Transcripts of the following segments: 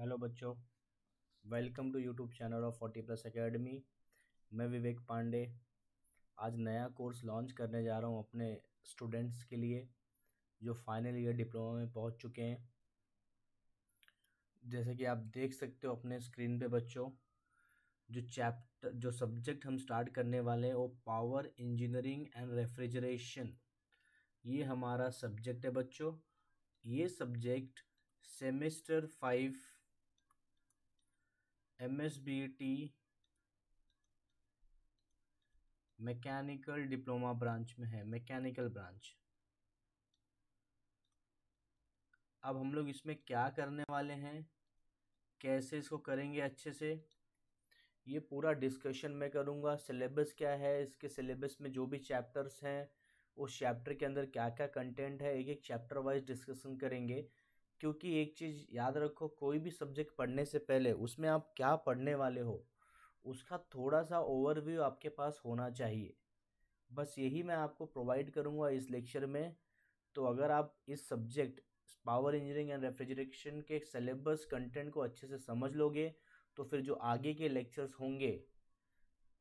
hello बच्चों welcome to YouTube channel of forty plus academy मैं विवेक पांडे आज नया कोर्स लॉन्च करने जा रहा हूँ अपने स्टूडेंट्स के लिए जो फाइनल ईयर डिप्लोमा में पहुँच चुके हैं जैसे कि आप देख सकते हो अपने स्क्रीन पे बच्चों जो चैप्टर जो सब्जेक्ट हम स्टार्ट करने वाले हैं वो पावर इंजीनियरिंग एंड रेफ्रिजरेशन ये हमारा सब्जेक्ट है बच्चों ये subject semester five M S B T mechanical diploma branch में है मैकेनिकल ब्रांच अब हम लोग इसमें क्या करने वाले हैं कैसे इसको करेंगे अच्छे से ये पूरा डिस्कशन मैं करूँगा सिलेबस क्या है इसके सिलेबस में जो भी चैप्टर्स हैं उस चैप्टर के अंदर क्या क्या कंटेंट है एक एक चैप्टर वाइज डिस्कशन करेंगे क्योंकि एक चीज़ याद रखो कोई भी सब्जेक्ट पढ़ने से पहले उसमें आप क्या पढ़ने वाले हो उसका थोड़ा सा ओवरव्यू आपके पास होना चाहिए बस यही मैं आपको प्रोवाइड करूँगा इस लेक्चर में तो अगर आप इस subject power engineering and refrigeration के सिलेबस कंटेंट को अच्छे से समझ लोगे तो फिर जो आगे के लेक्चर्स होंगे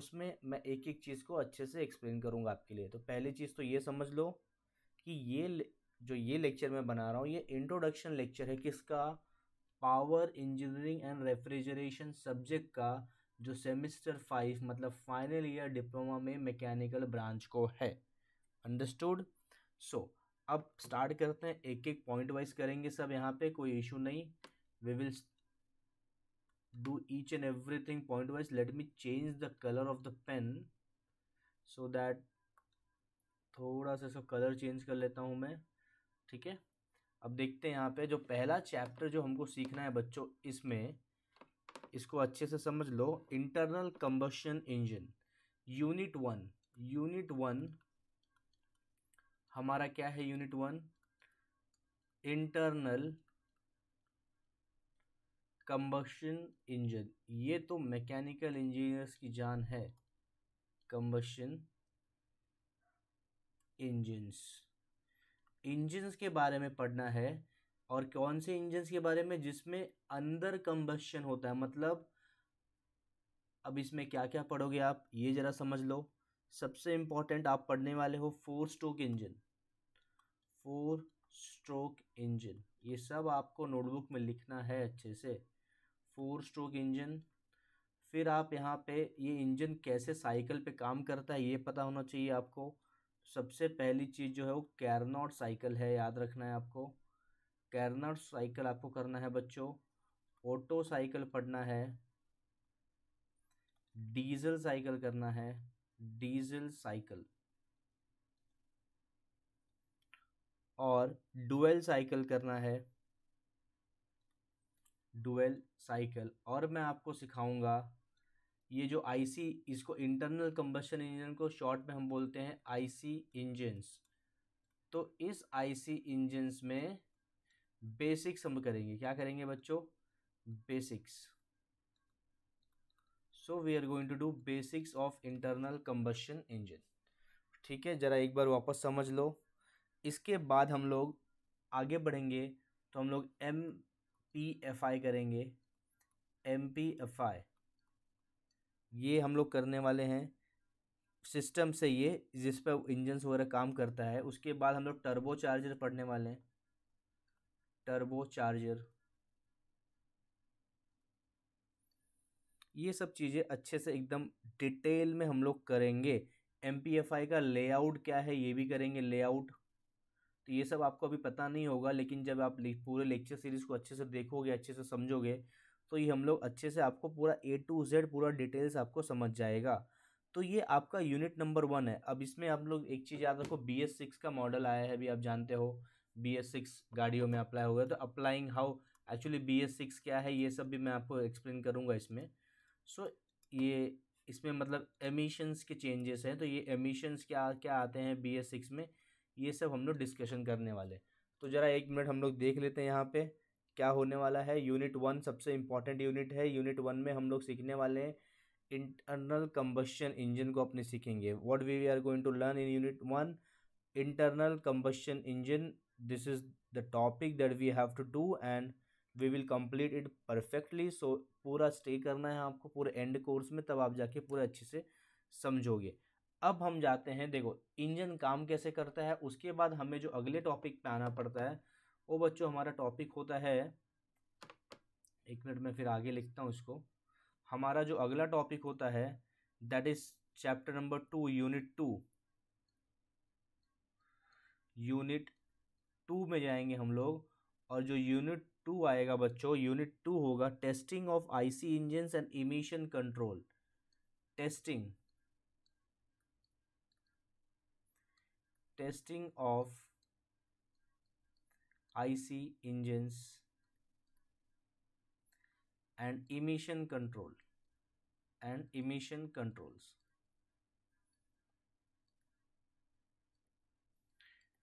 उसमें मैं एक एक चीज़ को अच्छे से एक्सप्लेन करूँगा आपके लिए तो पहली चीज़ तो ये समझ लो कि ये जो ये लेक्चर मैं बना रहा हूँ ये इंट्रोडक्शन लेक्चर है किसका power engineering and refrigeration subject का जो सेमिस्टर फाइव मतलब फाइनल ईयर डिप्लोमा में मैकेनिकल ब्रांच को है अंडरस्टूड सो so, अब स्टार्ट करते हैं एक एक पॉइंट वाइज करेंगे सब यहाँ पे कोई इशू नहीं we will do each and everything point wise let me change the colour of the pen so that थोड़ा सा इसका कलर चेंज कर लेता हूँ मैं ठीक है अब देखते हैं यहाँ पे जो पहला चैप्टर जो हमको सीखना है बच्चों इसमें इसको अच्छे से समझ लो internal combustion engine unit one unit one हमारा क्या है unit one internal combustion engine ये तो मैकेनिकल इंजीनियर्स की जान है कम्बशन इंजन्स इंजन्स के बारे में पढ़ना है और कौन से इंजन्स के बारे में जिसमें अंदर कम्बशन होता है मतलब अब इसमें क्या क्या पढ़ोगे आप ये ज़रा समझ लो सबसे इम्पोर्टेंट आप पढ़ने वाले हो four stroke engine four stroke engine ये सब आपको नोटबुक में लिखना है अच्छे से फोर स्ट्रोक इंजन फिर आप यहाँ पे ये इंजन कैसे साइकिल पे काम करता है ये पता होना चाहिए आपको सबसे पहली चीज़ जो है वो कैरनॉट साइकिल है याद रखना है आपको कैरनॉट साइकिल आपको करना है बच्चों ऑटो साइकिल पढ़ना है डीजल साइकिल करना है डीजल साइकिल और डुअल साइकिल करना है डुअल साइकिल और मैं आपको सिखाऊंगा ये जो आईसी इसको इंटरनल कम्बशन इंजन को शॉर्ट में हम बोलते हैं आईसी इंजन्स तो इस आईसी इंजन्स में बेसिक्स हम करेंगे क्या करेंगे बच्चों basics so we are going to do basics of internal combustion engine ठीक है ज़रा एक बार वापस समझ लो इसके बाद हम लोग आगे बढ़ेंगे तो हम लोग एम पी एफ आई करेंगे एम पी एफ आई ये हम लोग करने वाले हैं सिस्टम से ये जिस पर इंजन वगैरह काम करता है उसके बाद हम लोग टर्बो चार्जर पढ़ने वाले हैं टर्बो चार्जर ये सब चीज़ें अच्छे से एकदम डिटेल में हम लोग करेंगे एम का लेआउट क्या है ये भी करेंगे लेआउट तो ये सब आपको अभी पता नहीं होगा लेकिन जब आप पूरे लेक्चर सीरीज़ को अच्छे से देखोगे अच्छे से समझोगे तो ये हम लोग अच्छे से आपको पूरा ए टू जेड पूरा डिटेल्स आपको समझ जाएगा तो ये आपका यूनिट नंबर वन है अब इसमें आप लोग एक चीज़ याद रखो बी एस सिक्स का मॉडल आया है अभी आप जानते हो बी एस सिक्स गाड़ियों में अप्लाई हो गया तो applying how actually B S six क्या है ये सब भी मैं आपको एक्सप्लेन करूँगा इसमें सो so, ये इसमें मतलब एमिशंस के चेंजेस हैं तो ये एमिशंस क्या क्या आते हैं बी एस सिक्स में ये सब हम लोग डिस्कशन करने वाले तो ज़रा एक मिनट हम लोग देख लेते हैं यहाँ पर क्या होने वाला है यूनिट वन सबसे इम्पॉर्टेंट यूनिट है यूनिट वन में हम लोग सीखने वाले हैं इंटरनल कम्बशन इंजन को अपने सीखेंगे what we we are going to learn in unit one internal combustion engine this is the topic that we have to do and we will complete it perfectly so पूरा stay करना है आपको पूरे and course में तब आप जाके पूरा अच्छे से समझोगे अब हम जाते हैं देखो इंजन काम कैसे करता है उसके बाद हमें जो अगले टॉपिक पे आना पड़ता है वो बच्चों हमारा टॉपिक होता है एक मिनट में फिर आगे लिखता हूँ इसको हमारा जो अगला टॉपिक होता है that is chapter number two unit two unit two में जाएंगे हम लोग और जो यूनिट टू आएगा बच्चों यूनिट टू होगा testing of IC engines and emission control testing testing of IC engines and emission control and emission controls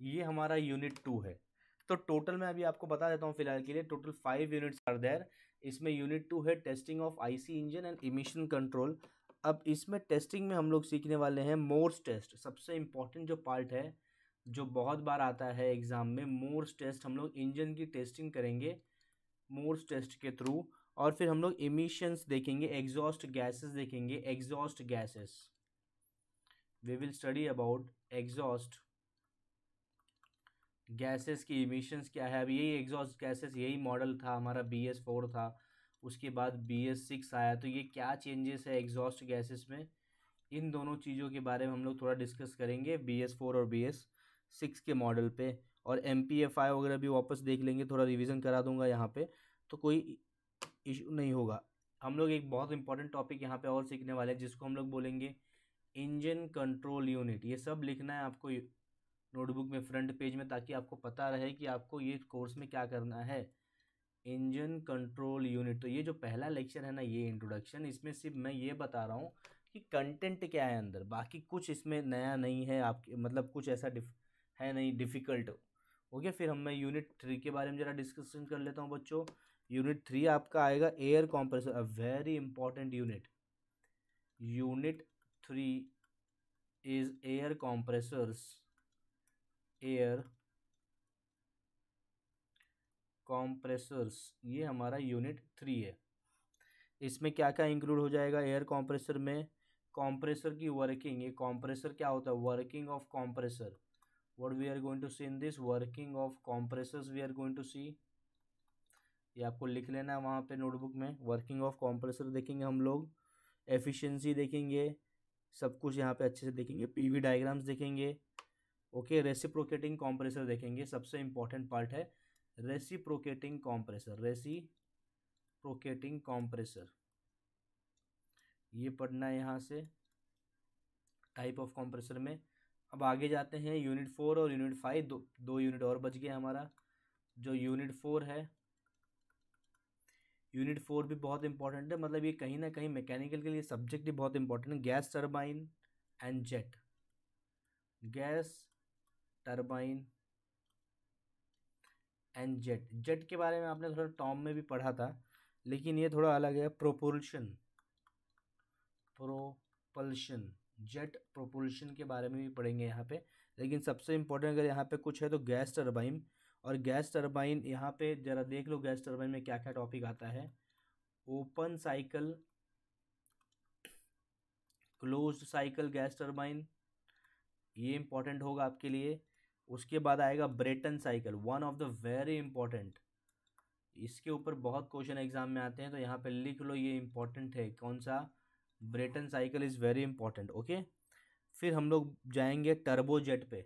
ये हमारा यूनिट टू है तो टोटल मैं अभी आपको बता देता हूँ फिलहाल के लिए total five units are there इसमें यूनिट टू है testing of IC engine and emission control अब इसमें टेस्टिंग में हम लोग सीखने वाले हैं मोर्स टेस्ट सबसे इम्पॉर्टेंट जो पार्ट है जो बहुत बार आता है एग्ज़ाम में मोर्स टेस्ट हम लोग इंजन की टेस्टिंग करेंगे मोर्स टेस्ट के थ्रू और फिर हम लोग इमिशंस देखेंगे एग्जॉस्ट गैसेस देखेंगे exhaust gases we will study about exhaust gases की इमिशंस क्या है अब यही एग्जॉस्ट गैसेस यही मॉडल था हमारा बी एस फोर था उसके बाद बी एस सिक्स आया तो ये क्या चेंजेस है एग्जॉस्ट गैसेस में इन दोनों चीज़ों के बारे में हम लोग थोड़ा डिस्कस करेंगे बी एस फोर और बी एस सिक्स के मॉडल पे और एम पी एफ आई वगैरह भी वापस देख लेंगे थोड़ा रिवीजन करा दूंगा यहाँ पे तो कोई इशू नहीं होगा हम लोग एक बहुत इंपॉर्टेंट टॉपिक यहाँ पे और सीखने वाले हैं जिसको हम लोग बोलेंगे इंजन कंट्रोल यूनिट ये सब लिखना है आपको नोटबुक में फ्रंट पेज में ताकि आपको पता रहे कि आपको ये कोर्स में क्या करना है इंजन कंट्रोल यूनिट तो ये जो पहला लेक्चर है ना ये इंट्रोडक्शन इसमें सिर्फ मैं ये बता रहा हूँ कि कंटेंट क्या है अंदर बाकी कुछ इसमें नया नहीं है आपके मतलब कुछ ऐसा डिफ है नहीं डिफ़िकल्ट ओके फिर हम मैं यूनिट थ्री के बारे में ज़रा डिस्कशन कर लेता हूँ बच्चों यूनिट थ्री आपका आएगा air compressor a very important unit unit three is air compressors air compressors ये हमारा यूनिट थ्री है इसमें क्या क्या इंक्लूड हो जाएगा एयर कॉम्प्रेसर में कॉम्प्रेसर की वर्किंग ये कॉम्प्रेसर क्या होता है working of compressor what we are going to see in this working of compressors we are going to see ये आपको लिख लेना है वहाँ पे नोटबुक में वर्किंग ऑफ कॉम्प्रेसर देखेंगे हम लोग एफिशिएंसी देखेंगे सब कुछ यहाँ पे अच्छे से देखेंगे पीवी डायग्राम्स देखेंगे ओके रेसिप्रोकेटिंग कॉम्प्रेसर देखेंगे सबसे इम्पॉर्टेंट पार्ट है रेसिप्रोकेटिंग रेसी प्रोकेटिंग कॉम्प्रेसर ये पढ़ना है यहाँ से टाइप ऑफ कॉम्प्रेसर में अब आगे जाते हैं यूनिट फोर और यूनिट फाइव दो दो यूनिट और बच गया हमारा जो यूनिट फोर है यूनिट फोर भी बहुत इंपॉर्टेंट है मतलब ये कहीं ना कहीं मैकेनिकल के लिए सब्जेक्ट भी बहुत इंपॉर्टेंट है gas turbine and jet gas turbine and jet jet के बारे में आपने थोड़ा टॉम में भी पढ़ा था लेकिन ये थोड़ा अलग है प्रोपोल्शन प्रोपल्शन जेट प्रोपोल्यूशन के बारे में भी पढ़ेंगे यहाँ पे लेकिन सबसे इम्पोर्टेंट अगर यहाँ पे कुछ है तो गैस टरबाइन और गैस टरबाइन यहाँ पे ज़रा देख लो गैस टरबाइन में क्या क्या टॉपिक आता है open cycle close cycle gas turbine ये इम्पोर्टेंट होगा आपके लिए उसके बाद आएगा Brayton cycle one of the very important इसके ऊपर बहुत क्वेश्चन एग्जाम में आते हैं तो यहाँ पे लिख लो ये इम्पोर्टेंट है कौन सा Brayton cycle is very important okay फिर हम लोग जाएंगे टर्बो जेट पे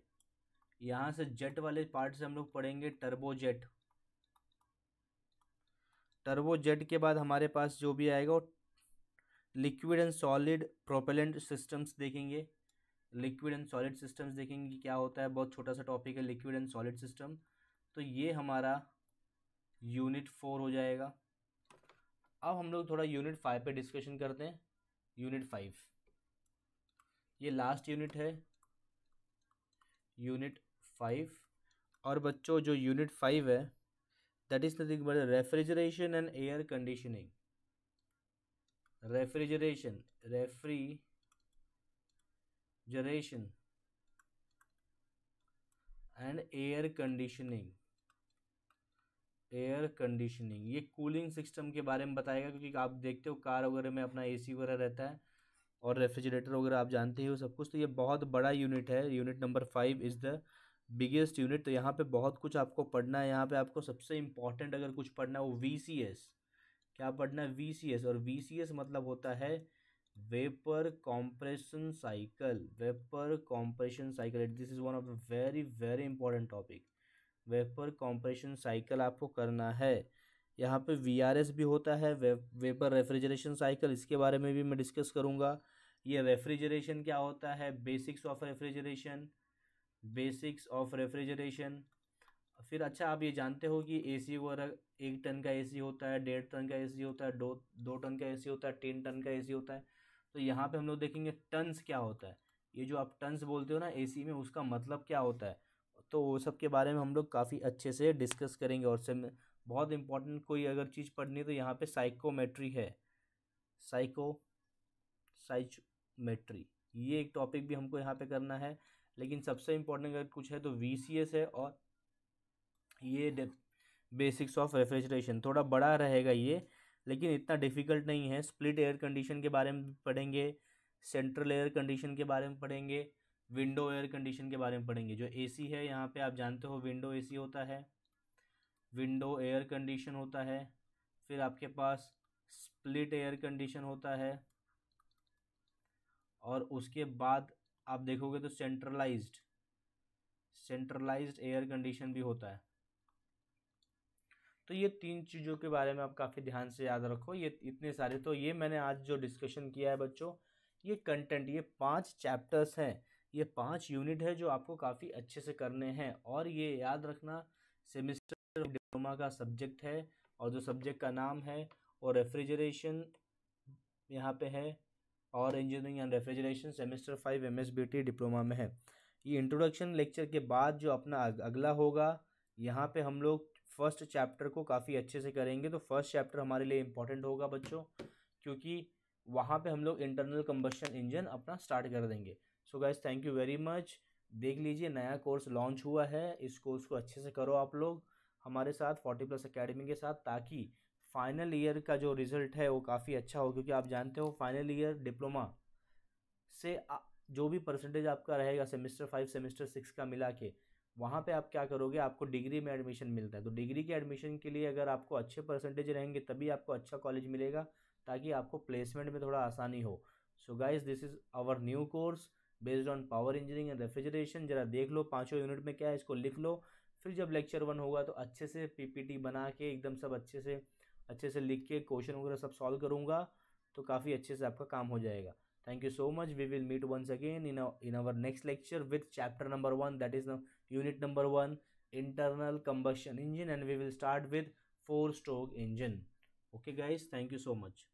यहाँ से जेट वाले पार्ट से हम लोग पढ़ेंगे टर्बो जेट टर्बो जेट के बाद हमारे पास जो भी आएगा वो liquid and solid propellant systems देखेंगे लिक्विड एंड सॉलिड सिस्टम्स देखेंगे क्या होता है बहुत छोटा सा टॉपिक है लिक्विड एंड सॉलिड सिस्टम तो ये हमारा यूनिट फोर हो जाएगा अब हम लोग थोड़ा यूनिट फाइव पे डिस्कशन करते हैं यूनिट फाइव ये लास्ट यूनिट है यूनिट फाइव और बच्चों जो यूनिट फाइव है that is nothing but refrigeration and air conditioning refrigeration जरेशन and air conditioning air conditioning ये कूलिंग सिस्टम के बारे में बताएगा क्योंकि आप देखते हो कार वगैरह में अपना एसी वगैरह रहता है और रेफ्रिजरेटर वगैरह आप जानते हो सब कुछ तो ये बहुत बड़ा यूनिट है unit number five is the biggest unit तो यहाँ पे बहुत कुछ आपको पढ़ना है यहाँ पे आपको सबसे इम्पॉर्टेंट अगर कुछ पढ़ना है वो वी सी एस क्या पढ़ना है वी सी एस और वी सी एस मतलब होता है vapour compression cycle vapour compression cycle this is one of the very very important topic vapour compression cycle आपको करना है यहाँ पे वी भी होता है वे, वेपर रेफ्रिजरेशन साइकिल इसके बारे में भी मैं डिस्कस करूँगा ये रेफ्रिजरेशन क्या होता है basics of refrigeration basics of refrigeration फिर अच्छा आप ये जानते हो कि ए सी वगैरह एक टन का सी होता है डेढ़ टन का सी होता है दो दो टन का सी होता है तीन टन का सी होता है तो यहाँ पे हम लोग देखेंगे टन्स क्या होता है ये जो आप टन्स बोलते हो ना सी में उसका मतलब क्या होता है तो वो सब के बारे में हम लोग काफ़ी अच्छे से डिस्कस करेंगे और से बहुत इम्पोर्टेंट कोई अगर चीज़ पढ़नी है तो यहाँ पे साइकोमेट्री है साइको साइकोमेट्री ये एक टॉपिक भी हमको यहाँ पे करना है लेकिन सबसे इम्पोर्टेंट अगर कुछ है तो वी है और ये बेसिक्स ऑफ रेफ्रिजरेशन थोड़ा बड़ा रहेगा ये लेकिन इतना डिफ़िकल्ट नहीं है स्प्लिट एयर कंडीशन के बारे में पढ़ेंगे सेंट्रल एयर कंडीशन के बारे में पढ़ेंगे विंडो एयर कंडीशन के बारे में पढ़ेंगे जो एसी है यहाँ पे आप जानते हो विंडो एसी होता है विंडो एयर कंडीशन होता है फिर आपके पास स्प्लिट एयर कंडीशन होता है और उसके बाद आप देखोगे तो सेंट्रलाइज्ड सेंट्रलाइज्ड एयर कंडीशन भी होता है तो ये तीन चीज़ों के बारे में आप काफ़ी ध्यान से याद रखो ये इतने सारे तो ये मैंने आज जो डिस्कशन किया है बच्चों ये कंटेंट ये पांच चैप्टर्स हैं ये पाँच यूनिट है जो आपको काफ़ी अच्छे से करने हैं और ये याद रखना सेमिस्टर डिप्लोमा का सब्जेक्ट है और जो सब्जेक्ट का नाम है और रेफ्रिजरेशन यहाँ पे है और engineering and refrigeration semester five M diploma में है ये इंट्रोडक्शन लेक्चर के बाद जो अपना अगला होगा यहाँ पे हम लोग फर्स्ट चैप्टर को काफ़ी अच्छे से करेंगे तो फर्स्ट चैप्टर हमारे लिए इम्पॉर्टेंट होगा बच्चों क्योंकि वहाँ पे हम लोग इंटरनल कम्बशन इंजन अपना स्टार्ट कर देंगे so guys thank you very much देख लीजिए नया कोर्स लॉन्च हुआ है इस कोर्स को अच्छे से करो आप लोग हमारे साथ फोर्टी प्लस अकेडमी के साथ ताकि फाइनल ईयर का जो रिज़ल्ट है वो काफ़ी अच्छा हो क्योंकि आप जानते हो फाइनल ईयर डिप्लोमा से जो भी परसेंटेज आपका रहेगा सेमेस्टर फाइव सेमेस्टर सिक्स का मिला के वहाँ पे आप क्या करोगे आपको डिग्री में एडमिशन मिलता है तो डिग्री के एडमिशन के लिए अगर आपको अच्छे परसेंटेज रहेंगे तभी आपको अच्छा कॉलेज मिलेगा ताकि आपको प्लेसमेंट में थोड़ा आसानी हो so guys this is our new course based on power engineering and refrigeration जरा देख लो पाँचों यूनिट में क्या है इसको लिख लो फिर जब लेक्चर वन होगा तो अच्छे से पीपीटी बना के एकदम सब अच्छे से अच्छे से लिख के क्वेश्चन वगैरह सब सॉल्व करूँगा तो काफ़ी अच्छे से आपका काम हो जाएगा thank you so much we will meet once again in in our next lecture with chapter number one that is unit number one internal combustion engine and we will start with four stroke engine okay guys thank you so much